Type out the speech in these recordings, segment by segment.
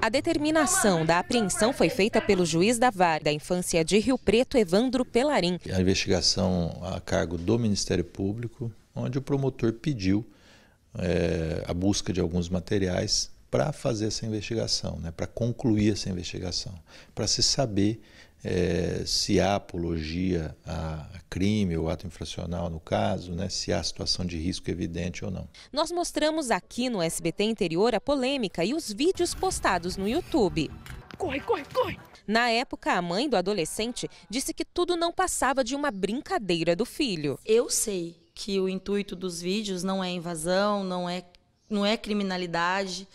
A determinação da apreensão foi feita pelo juiz da VAR da Infância de Rio Preto, Evandro Pelarim. A investigação a cargo do Ministério Público, onde o promotor pediu é, a busca de alguns materiais para fazer essa investigação, né, para concluir essa investigação, para se saber é, se há apologia a, crime ou ato infracional no caso, né, se há situação de risco evidente ou não. Nós mostramos aqui no SBT Interior a polêmica e os vídeos postados no YouTube. Corre, corre, corre! Na época, a mãe do adolescente disse que tudo não passava de uma brincadeira do filho. Eu sei que o intuito dos vídeos não é invasão, não é, não é criminalidade.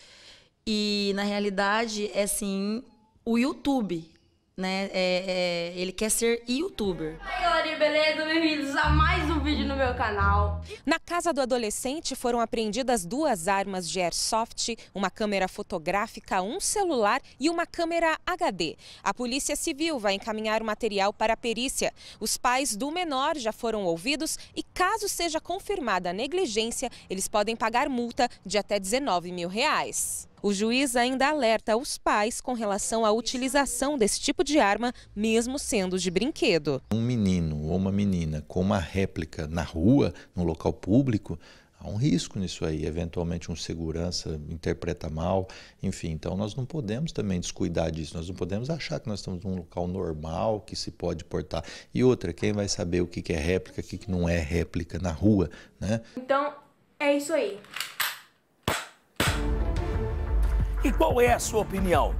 E, na realidade, é sim o YouTube né? É, é, ele quer ser youtuber. Oi galerinha, beleza? Bem-vindos a mais um vídeo no meu canal. Na casa do adolescente foram apreendidas duas armas de airsoft, uma câmera fotográfica, um celular e uma câmera HD. A Polícia Civil vai encaminhar o material para a perícia. Os pais do menor já foram ouvidos e caso seja confirmada a negligência, eles podem pagar multa de até 19 mil reais. O juiz ainda alerta os pais com relação à utilização desse tipo de arma, mesmo sendo de brinquedo. Um menino ou uma menina com uma réplica na rua, no local público, há um risco nisso aí, eventualmente um segurança interpreta mal, enfim, então nós não podemos também descuidar disso, nós não podemos achar que nós estamos num local normal que se pode portar. E outra, quem vai saber o que é réplica, o que não é réplica na rua, né? Então, é isso aí. E qual é a sua opinião?